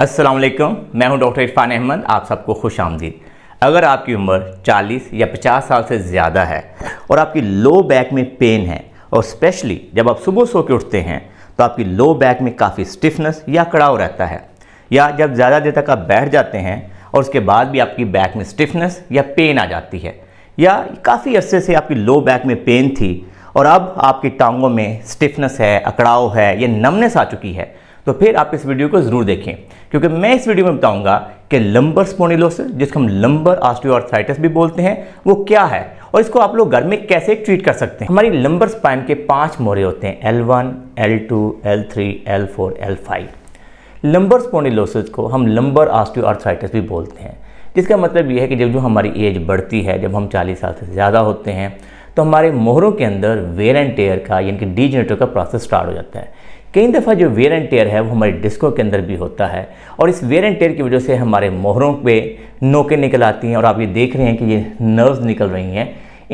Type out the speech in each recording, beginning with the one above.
असलम मैं हूं डॉक्टर इरफान अहमद आप सबको खुश आमदीद अगर आपकी उम्र 40 या 50 साल से ज़्यादा है और आपकी लो बैक में पेन है और स्पेशली जब आप सुबह सो के उठते हैं तो आपकी लो बैक में काफ़ी स्टिफनेस या कड़ाव रहता है या जब ज़्यादा देर तक आप बैठ जाते हैं और उसके बाद भी आपकी बैक में स्टिफनेस या पेन आ जाती है या काफ़ी अरसे से आपकी लो बैक में पेन थी और अब आपकी टांगों में स्टिफनेस है अकड़ाव है या नमनेस आ चुकी है तो फिर आप इस वीडियो को ज़रूर देखें क्योंकि मैं इस वीडियो में बताऊंगा कि लंबर स्पोनिलोसिस जिसको हम लंबर ऑस्टियोआर्थराइटिस भी बोलते हैं वो क्या है और इसको आप लोग घर में कैसे ट्रीट कर सकते हैं हमारी लंबर स्पाइन के पांच मोरे होते हैं L one L two L three L four L five lumbar spondylosis को हम लंबर ऑस्टियोआर्थराइटिस भी बोलते हैं जिसका मतलब यह है कि जब जो हमारी एज बढ़ती है जब हम 40 साल से ज़्यादा होते हैं तो हमारे मोहरों के अंदर वेर एंड टेयर का यानी कि डीजनरेटर का प्रोसेस स्टार्ट हो जाता है कई दफ़ा जो वेयर एंड टेयर है वो हमारे डिस्कों के अंदर भी होता है और इस वेयर एंड टेयर की वजह से हमारे मोहरों पे नोकें निकल आती हैं और आप ये देख रहे हैं कि ये नर्व्स निकल रही हैं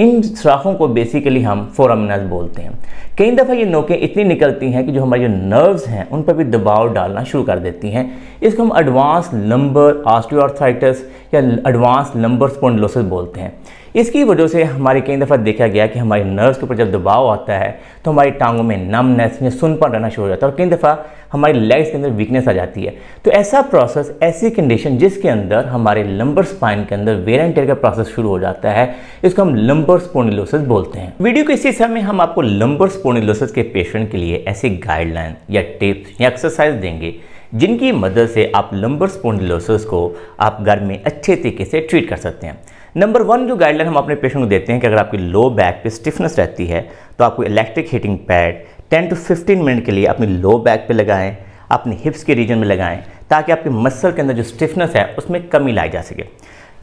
इन सुराखों को बेसिकली हम फोरामिनाज बोलते हैं कई दफ़ा ये नोकें इतनी निकलती हैं कि जो हमारे जो नर्व्स हैं उन पर भी दबाव डालना शुरू कर देती हैं इसको हम एडवांस लंबर आस्टियोआर्थराइटिस या एडवांस लंबर स्पोंडलोसिस बोलते हैं इसकी वजह से हमारे कई दफ़ा देखा गया कि हमारे नर्व्स के ऊपर जब दबाव आता है तो हमारी टांगों में नमनेस या सुनपन रहना शुरू हो जाता है और कई दफ़ा हमारी लेग्स के अंदर वीकनेस आ जाती है तो ऐसा प्रोसेस ऐसी कंडीशन जिसके अंदर हमारे लंबर स्पाइन के अंदर वेर एंड टेयर का प्रोसेस शुरू हो जाता है इसको हम लंबर स्पोनिलोसिस बोलते हैं वीडियो के इस समय हम आपको लंबर स्पोनिलोसिस के पेशेंट के लिए ऐसी गाइडलाइन या टिप्स या एक्सरसाइज देंगे जिनकी मदद से आप लंबर स्पोंडिलोसिस को आप घर में अच्छे तरीके से ट्रीट कर सकते हैं नंबर वन जो गाइडलाइन हम अपने पेशेंट को देते हैं कि अगर आपकी लो बैक पे स्टिफनेस रहती है तो आपको electric heating pad 10 to 15 minute के लिए अपनी लो बैक पे लगाएं अपने हिप्स के रीजन में लगाएं ताकि आपके मसल के अंदर जो स्टिफनेस है उसमें कमी लाई जा सके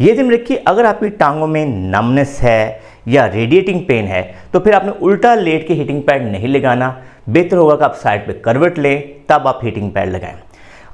ये दिन रखिए अगर आपकी टांगों में नमनेस है या रेडिएटिंग पेन है तो फिर आपने उल्टा लेट के हीटिंग पैड नहीं लगाना बेहतर होगा कि आप साइड पर करवट लें तब आप हीटिंग पैड लगाएं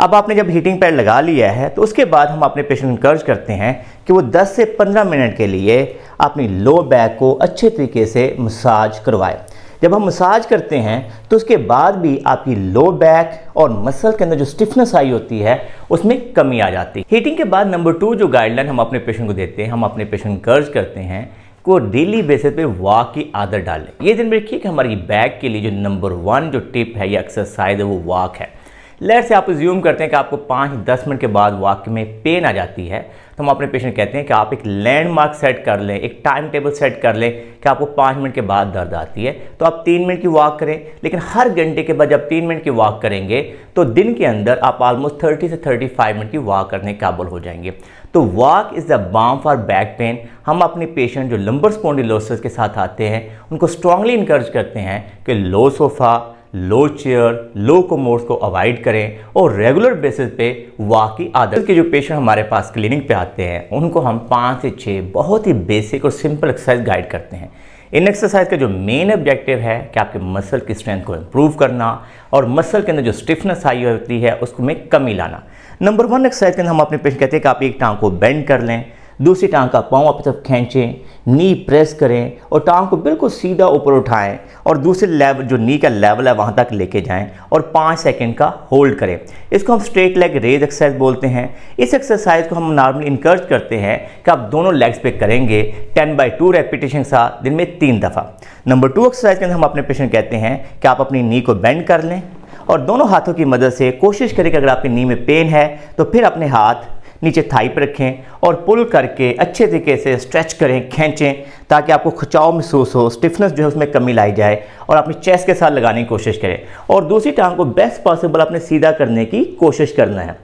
अब आपने जब हीटिंग पैड लगा लिया है तो उसके बाद हम अपने पेशेंट इंकर्ज करते हैं कि वो 10 से 15 मिनट के लिए अपनी लो बैक को अच्छे तरीके से मसाज करवाएं जब हम मसाज करते हैं तो उसके बाद भी आपकी लो बैक और मसल के अंदर जो स्टिफनेस आई होती है उसमें कमी आ जाती है हीटिंग के बाद नंबर टू जो गाइडलाइन हम अपने पेशेंट को देते हैं हम अपने पेशेंट कर्ज करते हैं को डेली बेसिस पे वॉक की आदत डालें ये दिन में रखिए कि हमारी बैक के लिए जो नंबर वन जो टिप है या एक्सरसाइज है वो वॉक है लेट से आप ज्यूम करते हैं कि आपको पाँच दस मिनट के बाद वाक्य में पेन आ जाती है तो हम अपने पेशेंट कहते हैं कि आप एक लैंडमार्क सेट कर लें एक टाइम टेबल सेट कर लें कि आपको पाँच मिनट के बाद दर्द आती है तो आप तीन मिनट की वॉक करें लेकिन हर घंटे के बाद जब तीन मिनट की वॉक करेंगे तो दिन के अंदर आप ऑलमोस्ट थर्टी से थर्टी फाइव मिनट की वॉक करने के काबुल हो जाएंगे तो walk is the balm for back pain हम अपने पेशेंट जो लंबर स्पोंडिलोसिस के साथ आते हैं उनको स्ट्रांगली इंकरेज करते हैं कि लो सोफ़ा लो चेयर लो कोमोड्स को अवॉइड करें और रेगुलर बेसिस पे वाकई आदत के जो पेशेंट हमारे पास क्लिनिक पे आते हैं उनको हम पाँच से छः बहुत ही बेसिक और सिंपल एक्सरसाइज गाइड करते हैं इन एक्सरसाइज का जो मेन ऑब्जेक्टिव है कि आपके मसल की स्ट्रेंथ को इम्प्रूव करना और मसल के अंदर जो स्टिफनेस आई होती है उसको में कमी लाना नंबर वन एक्सरसाइज के अंदर हम अपने पेशेंट कहते हैं कि आप एक टांग को बेंड कर लें दूसरी टांग का पाँव आप तरफ खींचें नी प्रेस करें और टांग को बिल्कुल सीधा ऊपर उठाएं और दूसरे लेवल जो नी का लेवल है वहाँ तक लेके जाएं और पाँच सेकंड का होल्ड करें इसको हम स्ट्रेट लेग रेज एक्सरसाइज बोलते हैं इस एक्सरसाइज को हम नॉर्मली इंकरेज करते हैं कि आप दोनों लेग्स पे करेंगे टेन बाई टू रेपिटेशन के साथ दिन में तीन दफ़ा नंबर टू एक्सरसाइज के अंदर हम अपने पेशेंट कहते हैं कि आप अपनी नी को बेंड कर लें और दोनों हाथों की मदद से कोशिश करें कि अगर आपकी नी में पेन है तो फिर अपने हाथ नीचे थाई पर रखें और पुल करके अच्छे तरीके से स्ट्रेच करें खींचें ताकि आपको खिंचाव महसूस हो स्टिफनेस जो है उसमें कमी लाई जाए और अपनी चेस्ट के साथ लगाने की कोशिश करें और दूसरी टांग को बेस्ट पॉसिबल अपने सीधा करने की कोशिश करना है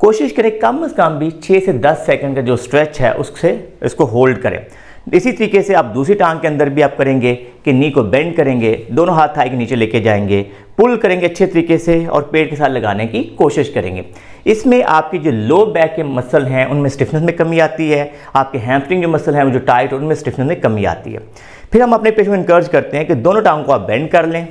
कोशिश करें कम अज़ कम भी छः से दस सेकेंड का जो स्ट्रेच है उससे इसको होल्ड करें इसी तरीके से आप दूसरी टांग के अंदर भी आप करेंगे कि नी को बेंड करेंगे दोनों हाथ थाई के नीचे लेके जाएंगे पुल करेंगे अच्छे तरीके से और पेट के साथ लगाने की कोशिश करेंगे इसमें आपकी जो लो बैक के मसल हैं उनमें स्टिफनेस में कमी आती है आपके हैम्पिंग जो मसल हैं वो जो टाइट उनमें स्टिफनेस में कमी आती है फिर हम अपने पेशेंट को इनकर्ज करते हैं कि दोनों टांग को आप बेंड कर लें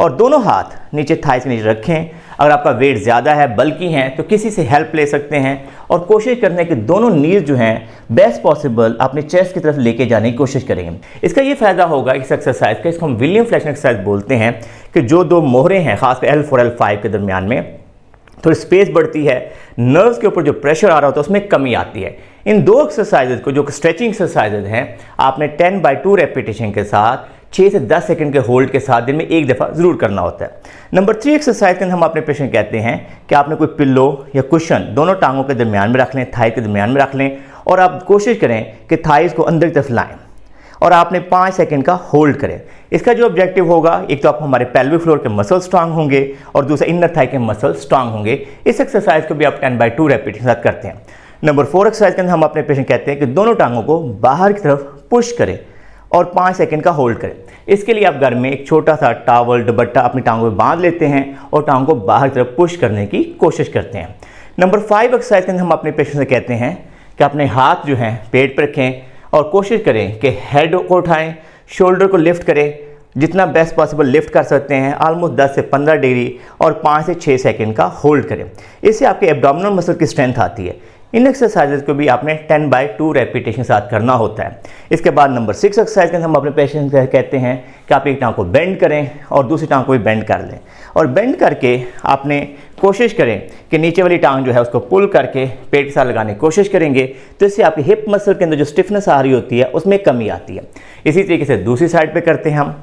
और दोनों हाथ नीचे थाइस के नीचे रखें अगर आपका वेट ज़्यादा है बल्कि हैं तो किसी से हेल्प ले सकते हैं और कोशिश करने के दोनों नीज जो हैं बेस्ट पॉसिबल अपने चेस्ट की तरफ लेके जाने की कोशिश करेंगे इसका ये फ़ायदा होगा इस एक्सरसाइज का इसको हम विलियम फ्लैशन एक्सरसाइज बोलते हैं कि जो दो मोहरे हैं खासकर एल फोर एल फाइव के दरमियान में थोड़ी स्पेस बढ़ती है नर्व्स के ऊपर जो प्रेशर आ रहा होता है उसमें कमी आती है इन दो एक्सरसाइजेज को जो स्ट्रेचिंग एक्सरसाइजेज हैं आपने टेन बाई टू रेपिटेशन के साथ छः से दस सेकंड के होल्ड के साथ दिन में एक दफ़ा ज़रूर करना होता है नंबर थ्री एक्सरसाइज के अंदर हम अपने पेशेंट कहते हैं कि आपने कोई पिल्लो या कुशन दोनों टांगों के दरमियान में रख लें थाई के दरमियान में रख लें और आप कोशिश करें कि थाईज़ को अंदर की तरफ लाएँ और आपने पाँच सेकंड का होल्ड करें इसका जो ऑब्जेक्टिव होगा एक तो आप हमारे पेल्विक फ्लोर के मसल स्ट्रांग होंगे और दूसरा इनर थाई के मसल स्ट्रांग होंगे इस एक्सरसाइज को भी आप टेन बाई टू रेपिड के साथ करते हैं नंबर फोर एक्सरसाइज के अंदर हम अपने पेशेंट कहते हैं कि दोनों टांगों को बाहर की तरफ पुश करें और पाँच सेकेंड का होल्ड करें इसके लिए आप घर में एक छोटा सा टावल दुबट्टा अपनी टांगों में बांध लेते हैं और टांग को बाहर तरफ पुश करने की कोशिश करते हैं नंबर फाइव एक्सरसाइज हम अपने पेशेंट से कहते हैं कि अपने हाथ जो हैं पेट पर रखें और कोशिश करें कि हेड को उठाएं शोल्डर को लिफ्ट करें जितना बेस्ट पॉसिबल लिफ्ट कर सकते हैं ऑलमोस्ट 10 से 15 डिग्री और 5 से 6 सेकंड का होल्ड करें इससे आपके एब्डोमिनल मसल की स्ट्रेंथ आती है इन एक्सरसाइजेज को भी आपने 10 बाय टू रेपिटेशन के साथ करना होता है इसके बाद नंबर सिक्स एक्सरसाइज के हम अपने पेशेंट कहते हैं कि आप एक टांग को बेंड करें और दूसरी टांग को भी बेंड कर लें और बेंड करके आपने कोशिश करें कि नीचे वाली टांग जो है उसको पुल करके पेट के साथ लगाने की कोशिश करेंगे तो इससे आपकी हिप मसल के अंदर जो स्टिफनेस आ रही होती है उसमें कमी आती है इसी तरीके से दूसरी साइड पर करते हैं हम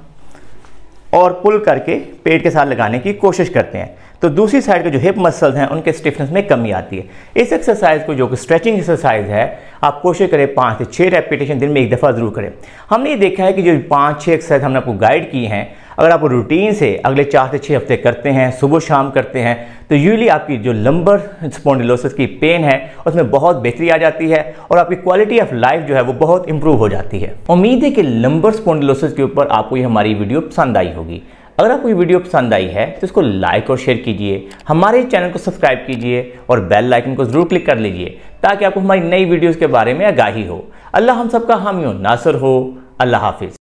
और पुल करके पेट के साथ लगाने की कोशिश करते हैं तो दूसरी साइड के जो हिप मसल्स हैं उनके स्टिफनेस में कमी आती है इस एक्सरसाइज को जो कि स्ट्रेचिंग एक्सरसाइज है आप कोशिश करें पाँच से छः रेपिटेशन दिन में एक दफ़ा ज़रूर करें हमने ये देखा है कि जो पाँच छः एक्सरसाइज हमने आपको गाइड की हैं अगर आप रूटीन से अगले चार से छः हफ्ते करते हैं सुबह शाम करते हैं तो यूजली आपकी जो लंबर स्पोंडिलोसिस की पेन है उसमें बहुत बेहतरी आ जाती है और आपकी क्वालिटी ऑफ लाइफ जो है वो बहुत इंप्रूव हो जाती है उम्मीद है कि लंबर स्पोंडिलोसिस के ऊपर आपको ये हमारी वीडियो पसंद आई होगी अगर आपको ये वीडियो पसंद आई है तो इसको लाइक और शेयर कीजिए हमारे चैनल को सब्सक्राइब कीजिए और बेल लाइकन को ज़रूर क्लिक कर लीजिए ताकि आपको हमारी नई वीडियोज़ के बारे में आगाही हो अल्लाह हम सबका हामियों नासर हो अल्लाह हाफिज़